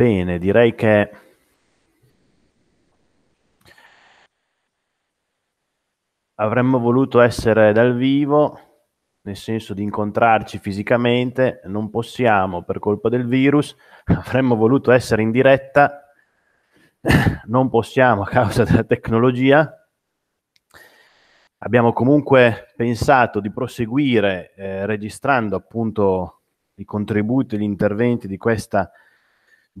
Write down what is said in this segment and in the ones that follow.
Bene, direi che avremmo voluto essere dal vivo, nel senso di incontrarci fisicamente, non possiamo per colpa del virus, avremmo voluto essere in diretta, non possiamo a causa della tecnologia. Abbiamo comunque pensato di proseguire eh, registrando appunto i contributi, gli interventi di questa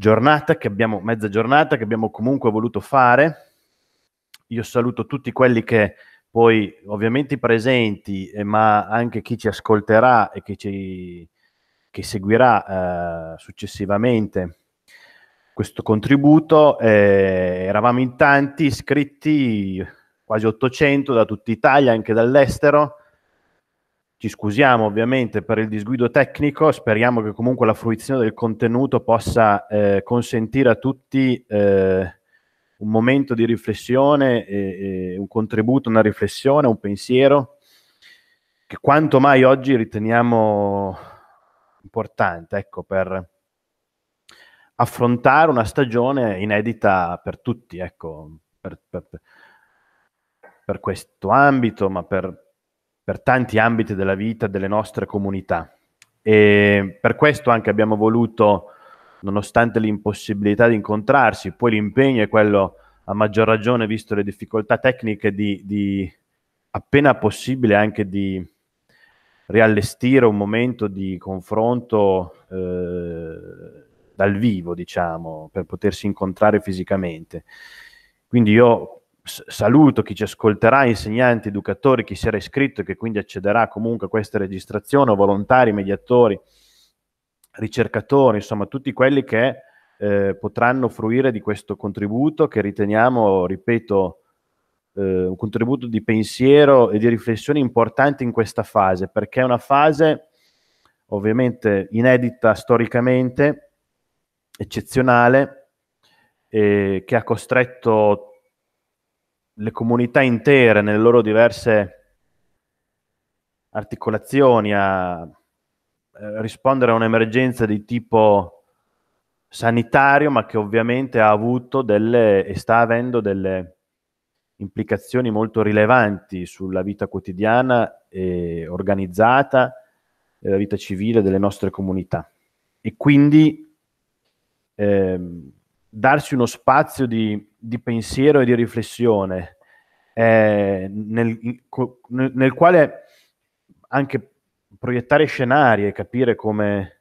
giornata che abbiamo, mezza giornata che abbiamo comunque voluto fare. Io saluto tutti quelli che poi, ovviamente i presenti, eh, ma anche chi ci ascolterà e che ci che seguirà eh, successivamente questo contributo. Eh, eravamo in tanti iscritti, quasi 800 da tutta Italia, anche dall'estero. Ci scusiamo ovviamente per il disguido tecnico, speriamo che comunque la fruizione del contenuto possa eh, consentire a tutti eh, un momento di riflessione, e, e un contributo, una riflessione, un pensiero che quanto mai oggi riteniamo importante ecco, per affrontare una stagione inedita per tutti, ecco, per, per, per questo ambito, ma per, per tanti ambiti della vita delle nostre comunità. E per questo anche abbiamo voluto, nonostante l'impossibilità di incontrarsi, poi l'impegno è quello a maggior ragione, visto le difficoltà tecniche, di, di appena possibile anche di riallestire un momento di confronto eh, dal vivo, diciamo, per potersi incontrare fisicamente. Quindi io saluto chi ci ascolterà, insegnanti, educatori, chi si era iscritto e che quindi accederà comunque a questa registrazione, volontari, mediatori, ricercatori, insomma tutti quelli che eh, potranno fruire di questo contributo che riteniamo, ripeto, eh, un contributo di pensiero e di riflessione importante in questa fase, perché è una fase ovviamente inedita storicamente, eccezionale, eh, che ha costretto le comunità intere nelle loro diverse articolazioni a eh, rispondere a un'emergenza di tipo sanitario, ma che ovviamente ha avuto delle, e sta avendo delle implicazioni molto rilevanti sulla vita quotidiana e organizzata della vita civile delle nostre comunità. E quindi eh, darsi uno spazio di di pensiero e di riflessione, eh, nel, nel, quale anche proiettare scenari e capire come,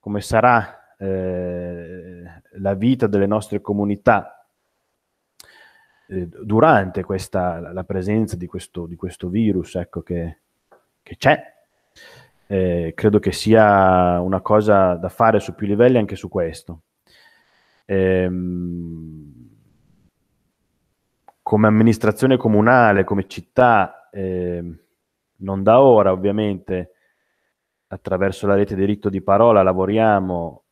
come sarà eh, la vita delle nostre comunità eh, durante questa, la presenza di questo, di questo virus ecco, che, che c'è. Eh, credo che sia una cosa da fare su più livelli anche su questo ehm, come amministrazione comunale, come città, ehm, non da ora ovviamente, attraverso la rete diritto di parola lavoriamo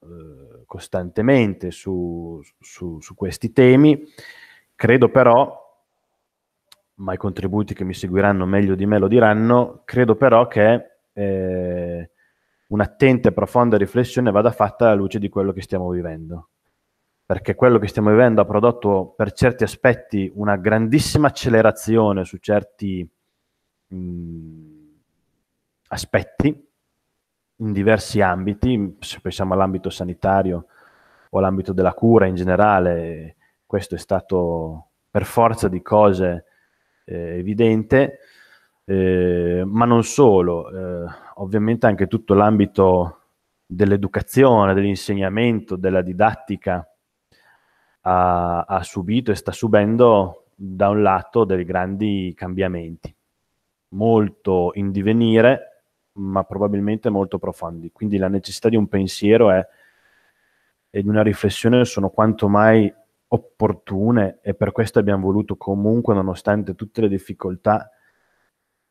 eh, costantemente su, su, su questi temi, credo però ma i contributi che mi seguiranno meglio di me lo diranno, credo però che eh, un'attenta e profonda riflessione vada fatta alla luce di quello che stiamo vivendo perché quello che stiamo vivendo ha prodotto per certi aspetti una grandissima accelerazione su certi mh, mm, aspetti in diversi ambiti, se pensiamo all'ambito sanitario o all'ambito della cura in generale, questo è stato per forza di cose eh, evidente, eh, ma non solo, eh, ovviamente anche tutto l'ambito dell'educazione, dell'insegnamento, della didattica ha, ha subito e sta subendo da un lato dei grandi cambiamenti, molto in divenire, ma probabilmente molto profondi. Quindi la necessità di un pensiero è, e di una riflessione sono quanto mai opportune e per questo abbiamo voluto comunque, nonostante tutte le difficoltà,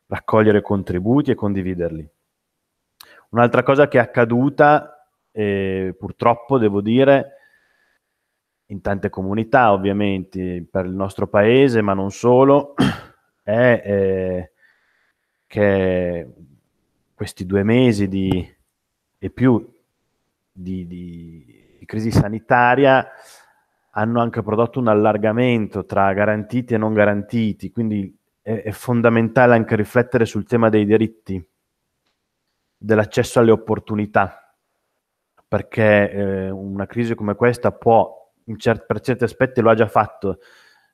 raccogliere contributi e condividerli. Un'altra cosa che è accaduta, eh, purtroppo devo dire, in tante comunità ovviamente per il nostro paese, ma non solo, è eh, che questi due mesi di, e più di, di, di crisi sanitaria hanno anche prodotto un allargamento tra garantiti e non garantiti, quindi è, è fondamentale anche riflettere sul tema dei diritti, dell'accesso alle opportunità perché eh, una crisi come questa può cer- per certi aspetti lo ha già fatto,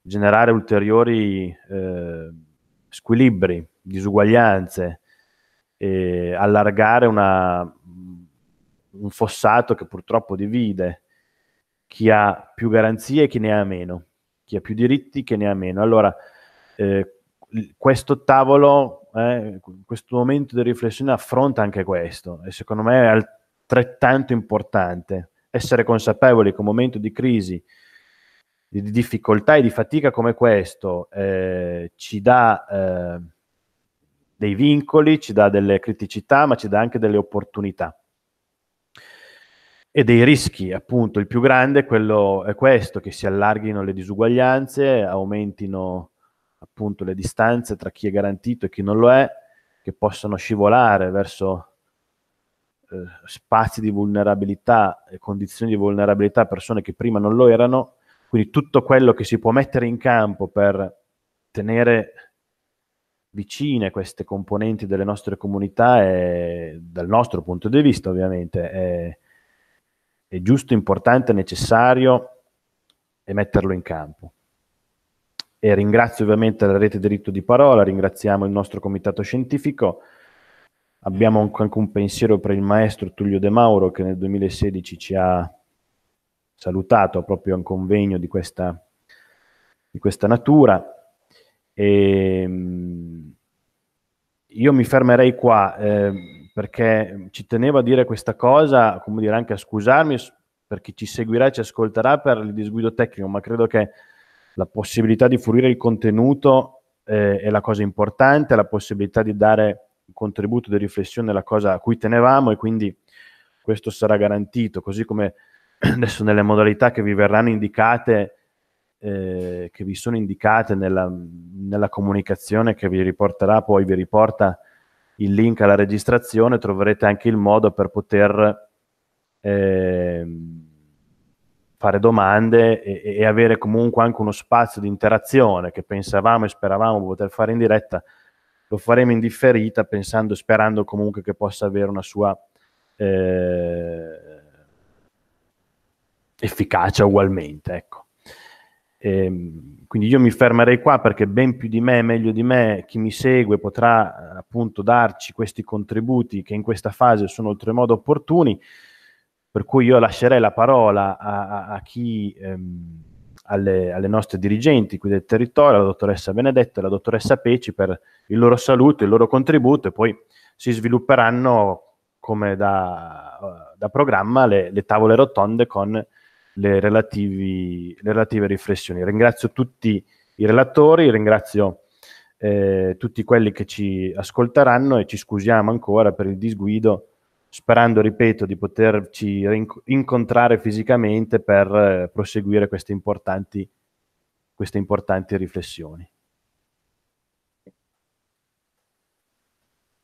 generare ulteriori eh, squilibri, disuguaglianze, eh, allargare una, un fossato che purtroppo divide chi ha più garanzie e chi ne ha meno, chi ha più diritti e chi ne ha meno. Allora, eh, questo tavolo, eh, questo momento di riflessione affronta anche questo e secondo me è altrettanto importante essere consapevoli che un momento di crisi, di difficoltà e di fatica come questo eh, ci dà eh, dei vincoli, ci dà delle criticità, ma ci dà anche delle opportunità e dei rischi, appunto, il più grande quello è questo, che si allarghino le disuguaglianze, aumentino appunto le distanze tra chi è garantito e chi non lo è, che possano scivolare verso eh, spazi di vulnerabilità e condizioni di vulnerabilità a persone che prima non lo erano, quindi tutto quello che si può mettere in campo per tenere vicine queste componenti delle nostre comunità è, dal nostro punto di vista ovviamente, è, è giusto, importante, necessario e metterlo in campo. E ringrazio ovviamente la rete diritto di parola, ringraziamo il nostro comitato scientifico, Abbiamo anche un pensiero per il maestro Tullio De Mauro che nel 2016 ci ha salutato proprio a un convegno di questa, di questa natura. E, ehm, io mi fermerei qua eh, perché ci tenevo a dire questa cosa, come dire anche a scusarmi per chi ci seguirà e ci ascolterà per il disguido tecnico, ma credo che la possibilità di fruire il contenuto eh, è la cosa importante, la possibilità di dare contributo di riflessione la cosa a cui tenevamo e quindi questo sarà garantito, così come adesso nelle modalità che vi verranno indicate, eh, che vi sono indicate nella, nella, comunicazione che vi riporterà, poi vi riporta il link alla registrazione, troverete anche il modo per poter eh, fare domande e, e avere comunque anche uno spazio di interazione che pensavamo e speravamo poter fare in diretta lo faremo in differita pensando, sperando comunque che possa avere una sua eh, efficacia ugualmente. Ecco. E, ehm, quindi io mi fermerei qua perché ben più di me, meglio di me, chi mi segue potrà eh, appunto darci questi contributi che in questa fase sono oltremodo opportuni, per cui io lascerei la parola a, a, a chi... Ehm, alle, alle, nostre dirigenti qui del territorio, la dottoressa Benedetto e la dottoressa Peci per il loro saluto, il loro contributo e poi si svilupperanno come da, eh, da programma le, le, tavole rotonde con le, relativi, le, relative riflessioni. Ringrazio tutti i relatori, ringrazio eh, tutti quelli che ci ascolteranno e ci scusiamo ancora per il disguido sperando, ripeto, di poterci incontrare fisicamente per eh, proseguire queste importanti, queste importanti riflessioni.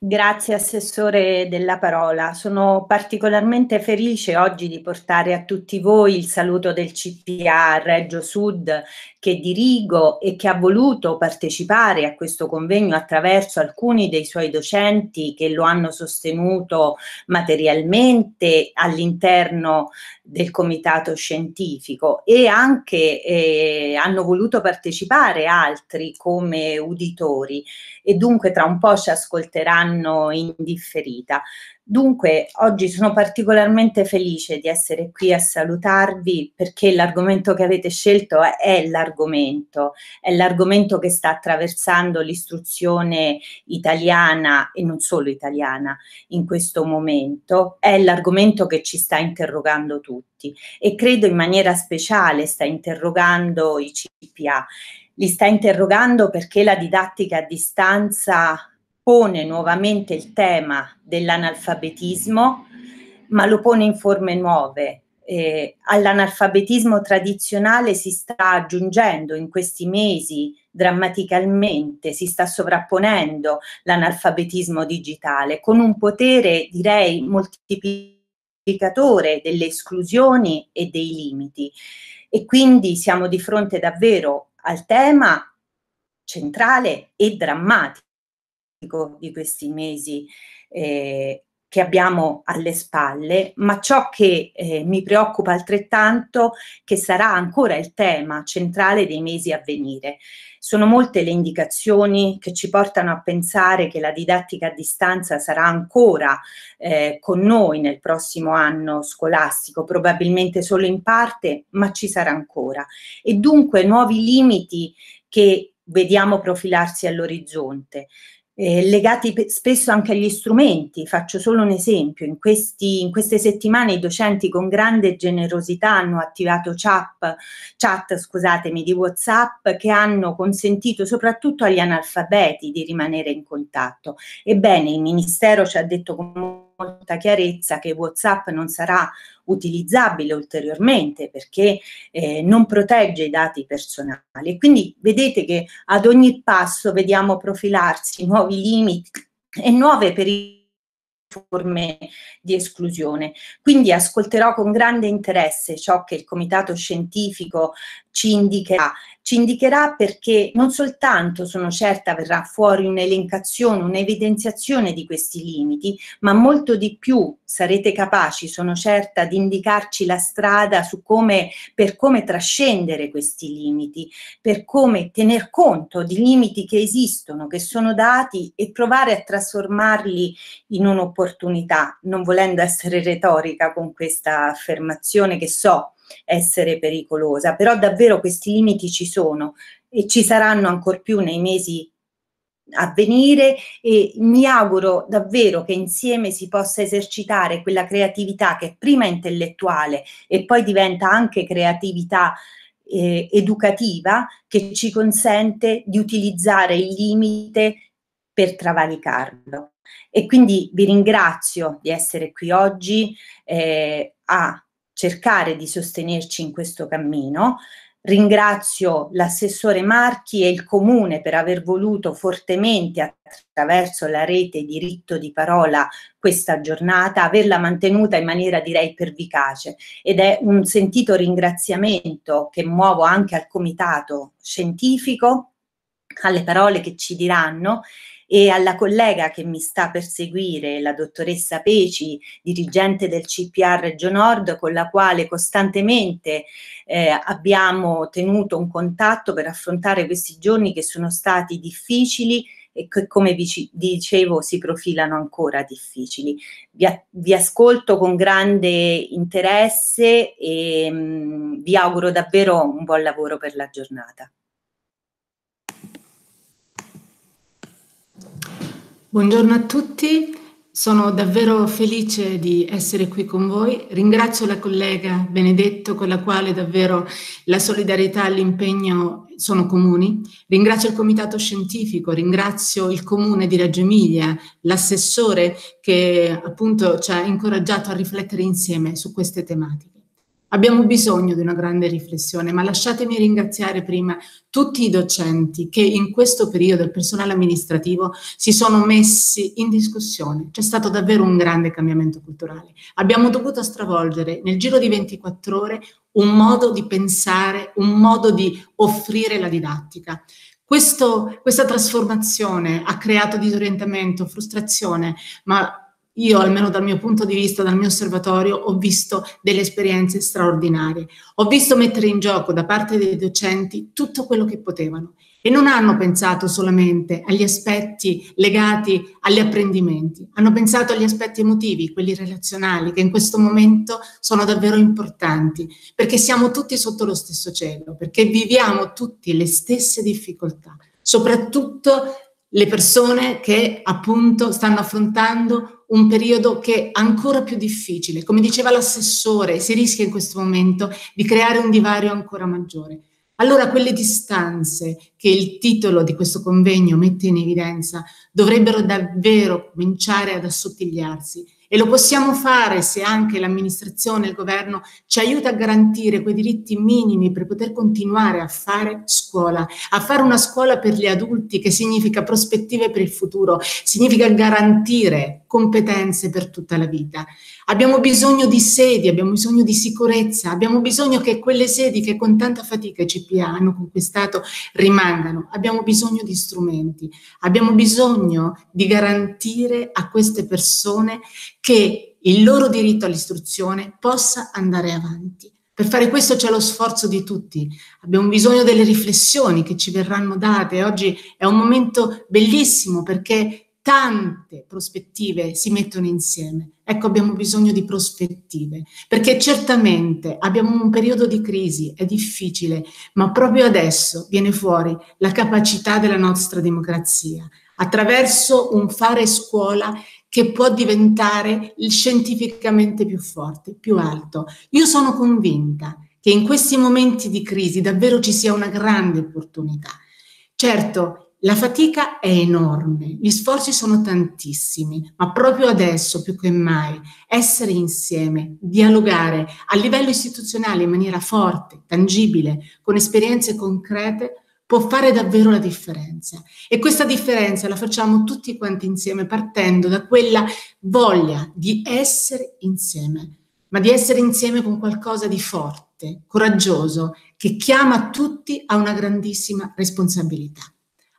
Grazie Assessore della parola. Sono particolarmente felice oggi di portare a tutti voi il saluto del CPA Reggio Sud che dirigo e che ha voluto partecipare a questo convegno attraverso alcuni dei suoi docenti che lo hanno sostenuto materialmente all'interno del comitato scientifico e anche eh, hanno voluto partecipare altri come uditori e dunque tra un po' ci ascolteranno in differita. Dunque, oggi sono particolarmente felice di essere qui a salutarvi perché l'argomento che avete scelto è, è l'argomento, è l'argomento che sta attraversando l'istruzione italiana e non solo italiana in questo momento, è l'argomento che ci sta interrogando tutti e credo in maniera speciale sta interrogando i CPA, li sta interrogando perché la didattica a distanza pone nuovamente il tema dell'analfabetismo, ma lo pone in forme nuove. Eh, all'analfabetismo tradizionale si sta aggiungendo in questi mesi drammaticamente, si sta sovrapponendo l'analfabetismo digitale con un potere, direi, moltiplicatore delle esclusioni e dei limiti. E quindi siamo di fronte davvero al tema centrale e drammatico di questi mesi eh, che abbiamo alle spalle, ma ciò che eh, mi preoccupa altrettanto che sarà ancora il tema centrale dei mesi a venire. Sono molte le indicazioni che ci portano a pensare che la didattica a distanza sarà ancora eh, con noi nel prossimo anno scolastico, probabilmente solo in parte, ma ci sarà ancora. E dunque nuovi limiti che vediamo profilarsi all'orizzonte eh, legati spesso anche agli strumenti. Faccio solo un esempio, in, questi, in, queste settimane i docenti con grande generosità hanno attivato chat, chat di Whatsapp che hanno consentito soprattutto agli analfabeti di rimanere in contatto. Ebbene, il Ministero ci ha detto con molta chiarezza che Whatsapp non sarà utilizzabile ulteriormente perché eh, non protegge i dati personali. Quindi vedete che ad ogni passo vediamo profilarsi nuovi limiti e nuove forme di esclusione. Quindi ascolterò con grande interesse ciò che il Comitato Scientifico ci indicherà. Ci indicherà perché non soltanto, sono certa, verrà fuori un'elencazione, un'evidenziazione di questi limiti, ma molto di più sarete capaci, sono certa, di indicarci la strada su come, per come trascendere questi limiti, per come tener conto di limiti che esistono, che sono dati e provare a trasformarli in un'opportunità, non volendo essere retorica con questa affermazione che so essere pericolosa, però davvero questi limiti ci sono e ci saranno ancor più nei mesi a venire e mi auguro davvero che insieme si possa esercitare quella creatività che è prima intellettuale e poi diventa anche creatività eh, educativa che ci consente di utilizzare il limite per travalicarlo. E quindi vi ringrazio di essere qui oggi eh, a cercare di sostenerci in questo cammino. Ringrazio l'assessore Marchi e il Comune per aver voluto fortemente attraverso la rete diritto di parola questa giornata, averla mantenuta in maniera direi pervicace ed è un sentito ringraziamento che muovo anche al comitato scientifico, alle parole che ci diranno e alla collega che mi sta per seguire, la dottoressa Peci, dirigente del CPR Reggio Nord, con la quale costantemente eh, abbiamo tenuto un contatto per affrontare questi giorni che sono stati difficili e che, come vi dicevo, si profilano ancora difficili. Vi, vi ascolto con grande interesse e mh, mm, vi auguro davvero un buon lavoro per la giornata. Buongiorno a tutti, sono davvero felice di essere qui con voi. Ringrazio la collega Benedetto con la quale davvero la solidarietà e l'impegno sono comuni. Ringrazio il comitato scientifico, ringrazio il comune di Reggio Emilia, l'assessore che appunto ci ha incoraggiato a riflettere insieme su queste tematiche. Abbiamo bisogno di una grande riflessione, ma lasciatemi ringraziare prima tutti i docenti che in questo periodo, il personale amministrativo, si sono messi in discussione. C'è stato davvero un grande cambiamento culturale. Abbiamo dovuto stravolgere nel giro di 24 ore un modo di pensare, un modo di offrire la didattica. Questo, questa trasformazione ha creato disorientamento, frustrazione, ma io almeno dal mio punto di vista, dal mio osservatorio, ho visto delle esperienze straordinarie. Ho visto mettere in gioco da parte dei docenti tutto quello che potevano e non hanno pensato solamente agli aspetti legati agli apprendimenti, hanno pensato agli aspetti emotivi, quelli relazionali, che in questo momento sono davvero importanti, perché siamo tutti sotto lo stesso cielo, perché viviamo tutti le stesse difficoltà, soprattutto le persone che appunto stanno affrontando un periodo che è ancora più difficile. Come diceva l'assessore, si rischia in questo momento di creare un divario ancora maggiore. Allora quelle distanze che il titolo di questo convegno mette in evidenza dovrebbero davvero cominciare ad assottigliarsi e lo possiamo fare se anche l'amministrazione e il governo ci aiuta a garantire quei diritti minimi per poter continuare a fare scuola, a fare una scuola per gli adulti che significa prospettive per il futuro, significa garantire competenze per tutta la vita. Abbiamo bisogno di sedi, abbiamo bisogno di sicurezza, abbiamo bisogno che quelle sedi che con tanta fatica i CPA hanno conquistato rimangano, abbiamo bisogno di strumenti, abbiamo bisogno di garantire a queste persone che il loro diritto all'istruzione possa andare avanti. Per fare questo c'è lo sforzo di tutti, abbiamo bisogno delle riflessioni che ci verranno date. Oggi è un momento bellissimo perché tante prospettive si mettono insieme. Ecco, abbiamo bisogno di prospettive, perché certamente abbiamo un periodo di crisi, è difficile, ma proprio adesso viene fuori la capacità della nostra democrazia attraverso un fare scuola che può diventare scientificamente più forte, più alto. Io sono convinta che in questi momenti di crisi davvero ci sia una grande opportunità. Certo, la fatica è enorme, gli sforzi sono tantissimi, ma proprio adesso più che mai essere insieme, dialogare a livello istituzionale in maniera forte, tangibile, con esperienze concrete, può fare davvero la differenza. E questa differenza la facciamo tutti quanti insieme partendo da quella voglia di essere insieme, ma di essere insieme con qualcosa di forte, coraggioso, che chiama tutti a una grandissima responsabilità.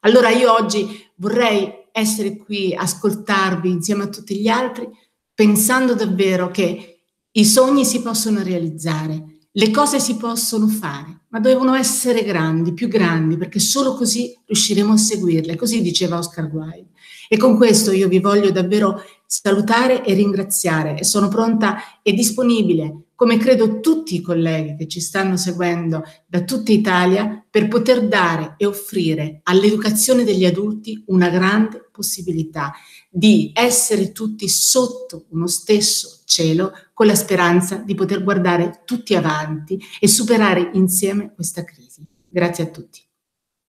Allora io oggi vorrei essere qui, ascoltarvi insieme a tutti gli altri, pensando davvero che i sogni si possono realizzare, le cose si possono fare, ma devono essere grandi, più grandi, perché solo così riusciremo a seguirle, così diceva Oscar Wilde. E con questo io vi voglio davvero salutare e ringraziare e sono pronta e disponibile come credo tutti i colleghi che ci stanno seguendo da tutta Italia, per poter dare e offrire all'educazione degli adulti una grande possibilità di essere tutti sotto uno stesso cielo con la speranza di poter guardare tutti avanti e superare insieme questa crisi. Grazie a tutti.